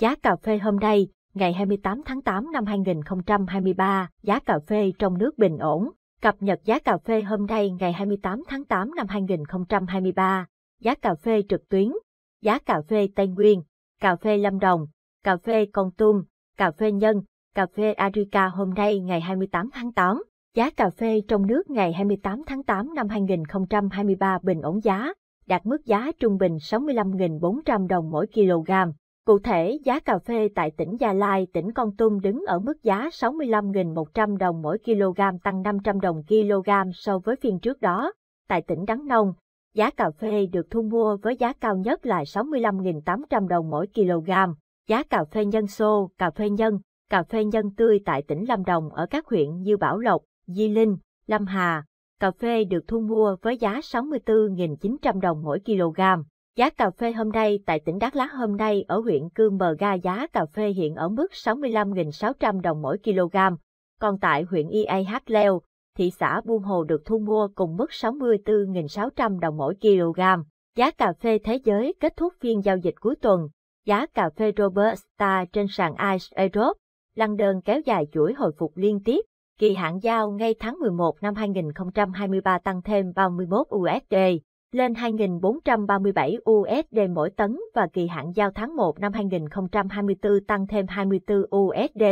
Giá cà phê hôm nay, ngày 28 tháng 8 năm 2023, giá cà phê trong nước bình ổn. Cập nhật giá cà phê hôm nay ngày 28 tháng 8 năm 2023, giá cà phê trực tuyến, giá cà phê Tây Nguyên, cà phê Lâm Đồng, cà phê Con Tum, cà phê Nhân, cà phê Arica hôm nay ngày 28 tháng 8. Giá cà phê trong nước ngày 28 tháng 8 năm 2023 bình ổn giá, đạt mức giá trung bình 65.400 đồng mỗi kg. Cụ thể, giá cà phê tại tỉnh Gia Lai, tỉnh Con Tum đứng ở mức giá 65.100 đồng mỗi kg tăng 500 đồng kg so với phiên trước đó. Tại tỉnh Đắk Nông, giá cà phê được thu mua với giá cao nhất là 65.800 đồng mỗi kg. Giá cà phê nhân xô, cà phê nhân, cà phê nhân tươi tại tỉnh Lâm Đồng ở các huyện như Bảo Lộc, Di Linh, Lâm Hà, cà phê được thu mua với giá 64.900 đồng mỗi kg. Giá cà phê hôm nay tại tỉnh Đắk Lắk hôm nay ở huyện Cư Mờ Ga giá cà phê hiện ở mức 65.600 đồng mỗi kg, còn tại huyện IAH Leo, thị xã Buôn Hồ được thu mua cùng mức 64.600 đồng mỗi kg. Giá cà phê thế giới kết thúc phiên giao dịch cuối tuần. Giá cà phê Robusta trên sàn ICE Europe, đơn kéo dài chuỗi hồi phục liên tiếp, kỳ hạn giao ngay tháng 11 năm 2023 tăng thêm 31 USD lên 2.437 USD mỗi tấn và kỳ hạn giao tháng 1 năm 2024 tăng thêm 24 USD,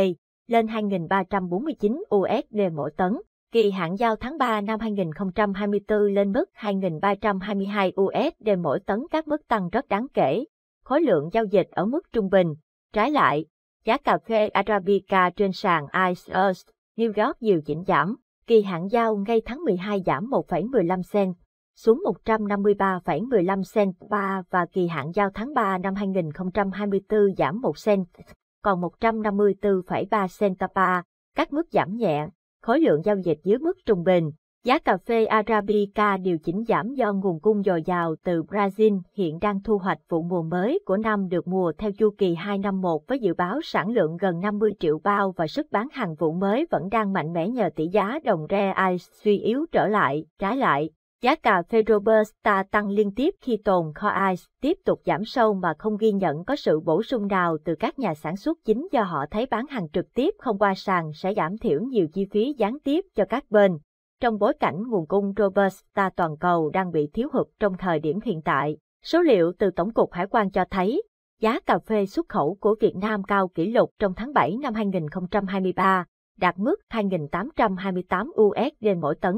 lên 2.349 USD mỗi tấn. Kỳ hạn giao tháng 3 năm 2024 lên mức 2.322 USD mỗi tấn các mức tăng rất đáng kể. Khối lượng giao dịch ở mức trung bình. Trái lại, giá cà phê Arabica trên sàn ICE New York điều chỉnh giảm. Kỳ hạn giao ngay tháng 12 giảm 1,15 cent xuống 153,15 cent ba và kỳ hạn giao tháng 3 năm 2024 giảm 1 cent, còn 154,3 cent ba, các mức giảm nhẹ, khối lượng giao dịch dưới mức trung bình. Giá cà phê Arabica điều chỉnh giảm do nguồn cung dồi dào từ Brazil hiện đang thu hoạch vụ mùa mới của năm được mùa theo chu kỳ 2 năm 1 với dự báo sản lượng gần 50 triệu bao và sức bán hàng vụ mới vẫn đang mạnh mẽ nhờ tỷ giá đồng real suy yếu trở lại. Trái lại, Giá cà phê Robusta tăng liên tiếp khi tồn kho ice tiếp tục giảm sâu mà không ghi nhận có sự bổ sung nào từ các nhà sản xuất chính do họ thấy bán hàng trực tiếp không qua sàn sẽ giảm thiểu nhiều chi phí gián tiếp cho các bên. Trong bối cảnh nguồn cung Robusta toàn cầu đang bị thiếu hụt trong thời điểm hiện tại, số liệu từ Tổng cục Hải quan cho thấy giá cà phê xuất khẩu của Việt Nam cao kỷ lục trong tháng 7 năm 2023, đạt mức 2.828 USD mỗi tấn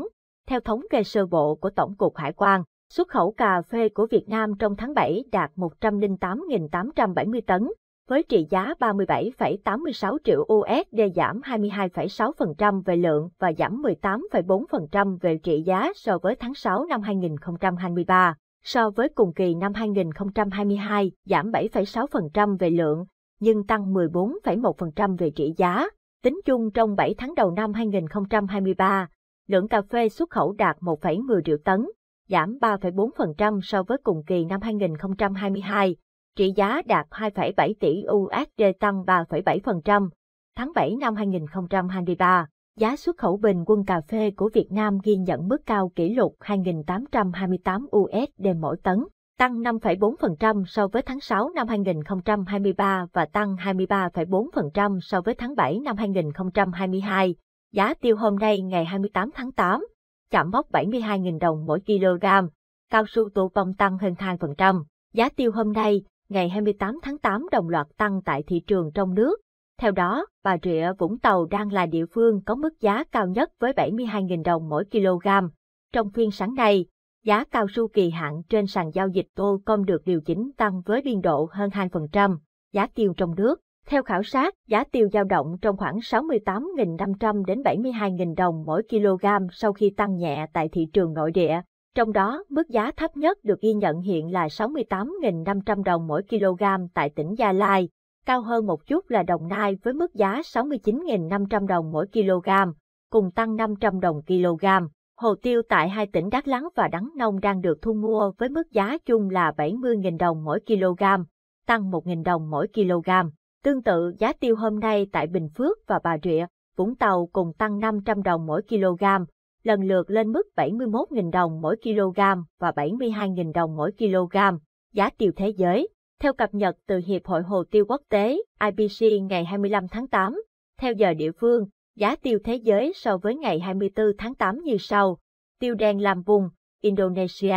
theo thống kê sơ bộ của Tổng cục Hải quan, xuất khẩu cà phê của Việt Nam trong tháng 7 đạt 108.870 tấn, với trị giá 37,86 triệu USD giảm 22,6% về lượng và giảm 18,4% về trị giá so với tháng 6 năm 2023. So với cùng kỳ năm 2022, giảm 7,6% về lượng, nhưng tăng 14,1% về trị giá. Tính chung trong 7 tháng đầu năm 2023, lượng cà phê xuất khẩu đạt 1,10 triệu tấn, giảm 3,4% so với cùng kỳ năm 2022, trị giá đạt 2,7 tỷ USD tăng 3,7%. Tháng 7 năm 2023, giá xuất khẩu bình quân cà phê của Việt Nam ghi nhận mức cao kỷ lục 2.828 USD mỗi tấn, tăng 5,4% so với tháng 6 năm 2023 và tăng 23,4% so với tháng 7 năm 2022. Giá tiêu hôm nay ngày 28 tháng 8, chạm mốc 72.000 đồng mỗi kg, cao su tô bông tăng hơn 2%. Giá tiêu hôm nay, ngày 28 tháng 8 đồng loạt tăng tại thị trường trong nước. Theo đó, Bà Rịa Vũng Tàu đang là địa phương có mức giá cao nhất với 72.000 đồng mỗi kg. Trong phiên sáng nay, giá cao su kỳ hạn trên sàn giao dịch tô công được điều chỉnh tăng với biên độ hơn 2%. Giá tiêu trong nước theo khảo sát, giá tiêu dao động trong khoảng 68.500 đến 72.000 đồng mỗi kg sau khi tăng nhẹ tại thị trường nội địa. Trong đó, mức giá thấp nhất được ghi nhận hiện là 68.500 đồng mỗi kg tại tỉnh Gia Lai, cao hơn một chút là Đồng Nai với mức giá 69.500 đồng mỗi kg, cùng tăng 500 đồng kg. Hồ tiêu tại hai tỉnh Đắk Lắk và Đắk Nông đang được thu mua với mức giá chung là 70.000 đồng mỗi kg, tăng 1.000 đồng mỗi kg. Tương tự giá tiêu hôm nay tại Bình Phước và Bà Rịa, Vũng Tàu cùng tăng 500 đồng mỗi kg, lần lượt lên mức 71.000 đồng mỗi kg và 72.000 đồng mỗi kg, giá tiêu thế giới. Theo cập nhật từ Hiệp hội Hồ tiêu Quốc tế IPC ngày 25 tháng 8, theo giờ địa phương, giá tiêu thế giới so với ngày 24 tháng 8 như sau. Tiêu đen làm vùng, Indonesia,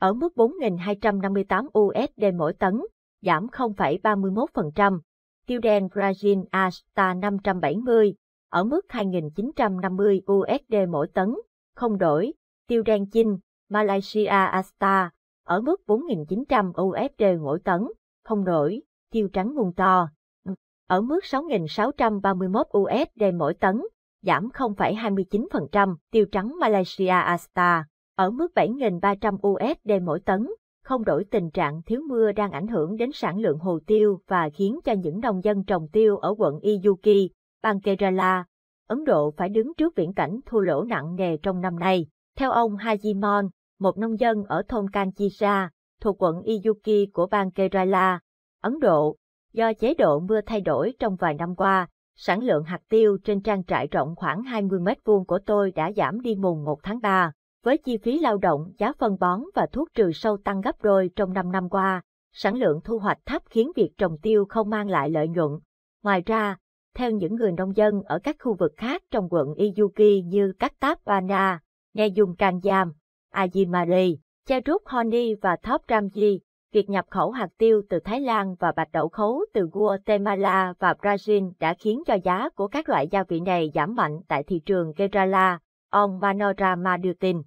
ở mức 4.258 USD mỗi tấn, giảm 0,31%. Tilden Brazil Asta 570, ở mức 2.950 USD mỗi tấn, không đổi, Tilden Chin, Malaysia Asta, ở mức 4.900 USD mỗi tấn, không đổi, tiêu trắng vùng to, ở mức 6.631 USD mỗi tấn, giảm 0,29%, tiêu trắng Malaysia Asta, ở mức 7.300 USD mỗi tấn, không đổi tình trạng thiếu mưa đang ảnh hưởng đến sản lượng hồ tiêu và khiến cho những nông dân trồng tiêu ở quận Iyuki, bang Kerala, Ấn Độ phải đứng trước viễn cảnh thua lỗ nặng nề trong năm nay. Theo ông Hajimon, một nông dân ở thôn Kanchisa, thuộc quận Iyuki của bang Kerala, Ấn Độ, do chế độ mưa thay đổi trong vài năm qua, sản lượng hạt tiêu trên trang trại rộng khoảng 20 mét vuông của tôi đã giảm đi mùng 1 tháng 3. Với chi phí lao động, giá phân bón và thuốc trừ sâu tăng gấp đôi trong 5 năm qua, sản lượng thu hoạch thấp khiến việc trồng tiêu không mang lại lợi nhuận. Ngoài ra, theo những người nông dân ở các khu vực khác trong quận Iyuki như Katapana, Neyung Kanjam, Ajimari, Cherub Honi và Thop Ramji, việc nhập khẩu hạt tiêu từ Thái Lan và bạch đậu khấu từ Guatemala và Brazil đã khiến cho giá của các loại gia vị này giảm mạnh tại thị trường Kerala, ông Panorama đưa tin.